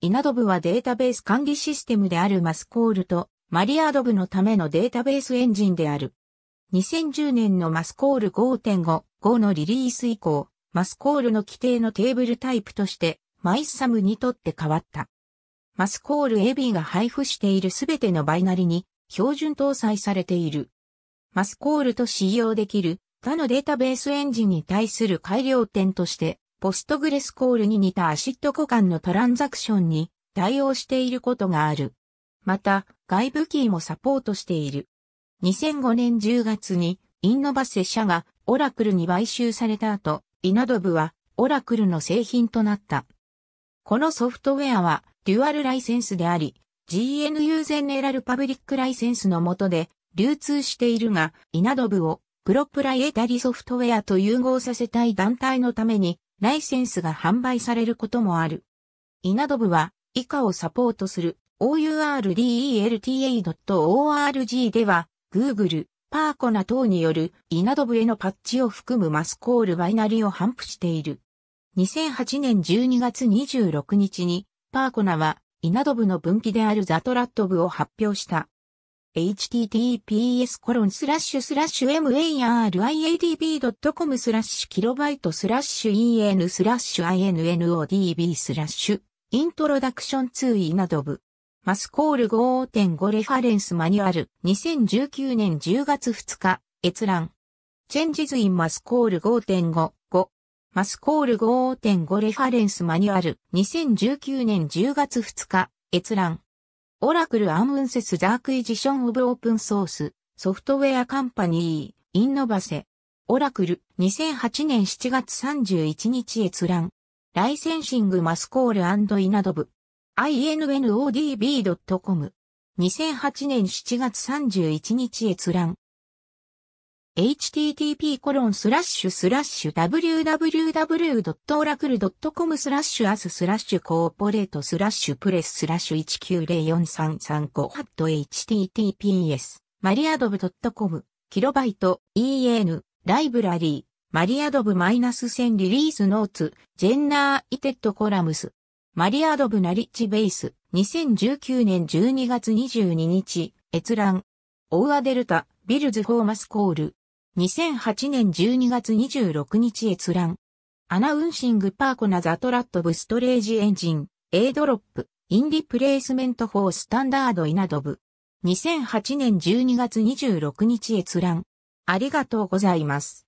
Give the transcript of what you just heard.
イナドブはデータベース管理システムであるマスコールとマリアドブのためのデータベースエンジンである。2010年のマスコール5.5、5のリリース以降、マスコールの規定のテーブルタイプとしてマイサムにとって変わった。マスコール AB が配布しているすべてのバイナリに標準搭載されている。マスコールと使用できる他のデータベースエンジンに対する改良点としてポストグレスコールに似たアシッド互換のトランザクションに対応していることがある。また、外部キーもサポートしている。2005年10月に、インノバセ社がオラクルに買収された後、イナドブはオラクルの製品となった。このソフトウェアは、デュアルライセンスであり、GNU ゼネラルパブリックライセンスの下で流通しているが、イナドブをプロプライエタリソフトウェアと融合させたい団体のためにライセンスが販売されることもある。イナドブは以下をサポートする OURDELTA.org では Google、パーコナ等によるイナドブへのパッチを含むマスコールバイナリを頒布している。2008年12月26日にパーコナはイナドブの分岐であるザトラットブを発表した。https コロンスラッシュスラッシュ mariadb.com スラッシュキロバイトスラッシュ en スラッシュ innodb スラッシュイントロダクション2イナドブマスコール5.5レファレンスマニュアル2019年10月2日閲覧チェンジズインマスコール5.5 5マスコール5.5レファレンスマニュアル2019年10月2日閲覧オラクル・アンウンセス・ザークイジション・オブ・オープンソース、ソフトウェア・カンパニー、インノバセ。オラクル、2008年7月31日閲覧。ライセンシング・マスコールイナドブ。inodb.com。2008年7月31日閲覧。http://www.oracle.com スラッシュアススラッシュコーポレートスラッシュプレススラッシュ1904335 https マリアドブ .com キロバイト en ライブラリーマリアドブマイナス1000リリースノーツジェンナーイテッドコラムスマリアドブナリッチベース2019年12月22日閲覧オーアデルタビルズフォーマスコール2008年12月26日閲覧。アナウンシングパーコナザトラットブストレージエンジン、A ドロップ、インリプレイスメントフォースタンダードイナドブ。2008年12月26日閲覧。ありがとうございます。